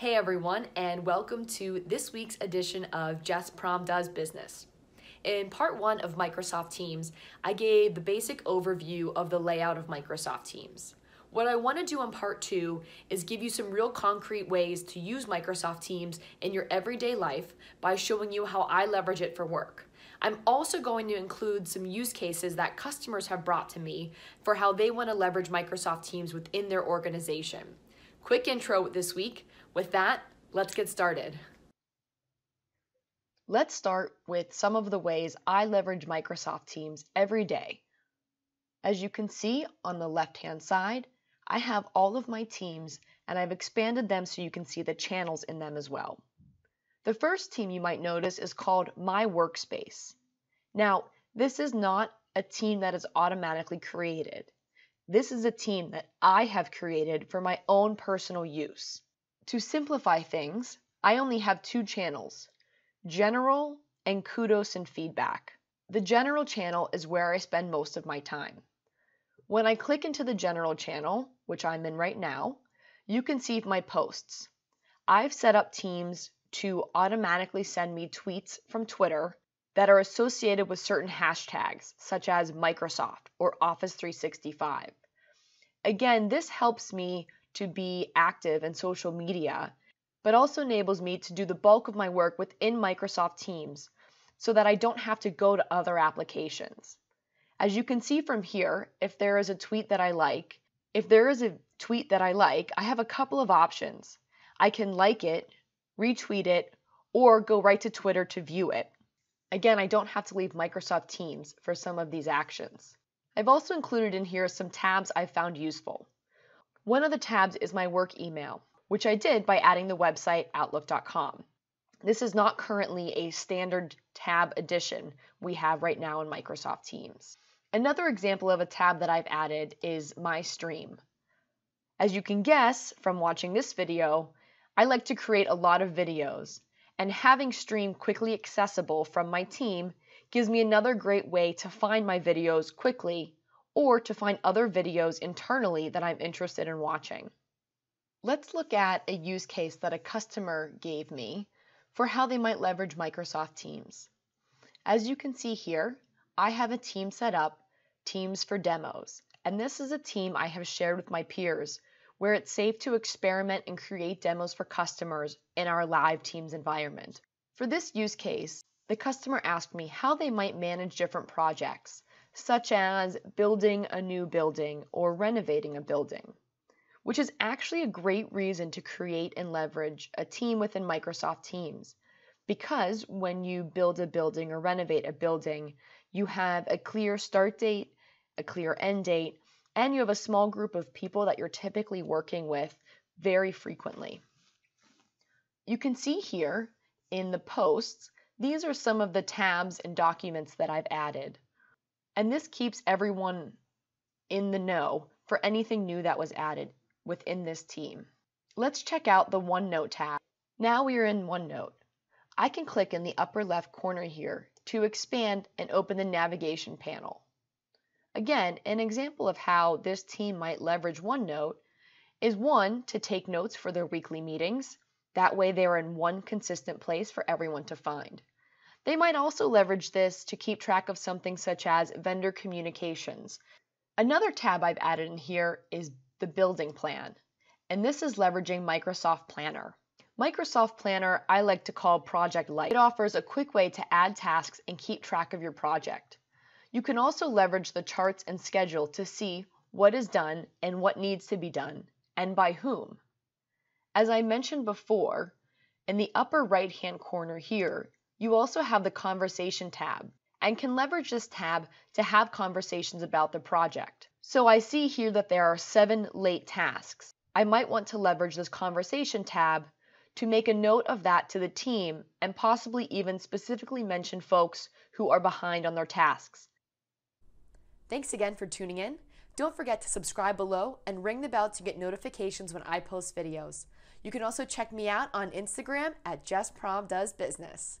Hey everyone, and welcome to this week's edition of Just Prom Does Business. In part one of Microsoft Teams, I gave the basic overview of the layout of Microsoft Teams. What I want to do in part two is give you some real concrete ways to use Microsoft Teams in your everyday life by showing you how I leverage it for work. I'm also going to include some use cases that customers have brought to me for how they want to leverage Microsoft Teams within their organization. Quick intro this week. With that, let's get started. Let's start with some of the ways I leverage Microsoft Teams every day. As you can see on the left-hand side, I have all of my teams and I've expanded them so you can see the channels in them as well. The first team you might notice is called My Workspace. Now, this is not a team that is automatically created. This is a team that I have created for my own personal use. To simplify things, I only have two channels general and kudos and feedback. The general channel is where I spend most of my time. When I click into the general channel, which I'm in right now, you can see my posts. I've set up teams to automatically send me tweets from Twitter that are associated with certain hashtags, such as Microsoft or Office 365. Again, this helps me to be active in social media, but also enables me to do the bulk of my work within Microsoft Teams so that I don't have to go to other applications. As you can see from here, if there is a tweet that I like, if there is a tweet that I like, I have a couple of options. I can like it, retweet it, or go right to Twitter to view it. Again, I don't have to leave Microsoft Teams for some of these actions. I've also included in here some tabs I've found useful. One of the tabs is my work email, which I did by adding the website outlook.com. This is not currently a standard tab addition we have right now in Microsoft Teams. Another example of a tab that I've added is My Stream. As you can guess from watching this video, I like to create a lot of videos, and having Stream quickly accessible from my team gives me another great way to find my videos quickly or to find other videos internally that I'm interested in watching. Let's look at a use case that a customer gave me for how they might leverage Microsoft Teams. As you can see here, I have a team set up, Teams for Demos, and this is a team I have shared with my peers where it's safe to experiment and create demos for customers in our live Teams environment. For this use case, the customer asked me how they might manage different projects, such as building a new building or renovating a building, which is actually a great reason to create and leverage a team within Microsoft Teams. Because when you build a building or renovate a building, you have a clear start date, a clear end date, and you have a small group of people that you're typically working with very frequently. You can see here in the posts, these are some of the tabs and documents that I've added. And this keeps everyone in the know for anything new that was added within this team. Let's check out the OneNote tab. Now we are in OneNote. I can click in the upper left corner here to expand and open the navigation panel. Again, an example of how this team might leverage OneNote is one, to take notes for their weekly meetings. That way, they're in one consistent place for everyone to find. They might also leverage this to keep track of something such as vendor communications. Another tab I've added in here is the building plan, and this is leveraging Microsoft Planner. Microsoft Planner I like to call Project Lite. It offers a quick way to add tasks and keep track of your project. You can also leverage the charts and schedule to see what is done and what needs to be done and by whom. As I mentioned before, in the upper right hand corner here, you also have the conversation tab and can leverage this tab to have conversations about the project. So I see here that there are seven late tasks. I might want to leverage this conversation tab to make a note of that to the team and possibly even specifically mention folks who are behind on their tasks Thanks again for tuning in. Don't forget to subscribe below and ring the bell to get notifications when I post videos. You can also check me out on Instagram at justpromdoesbusiness. Business.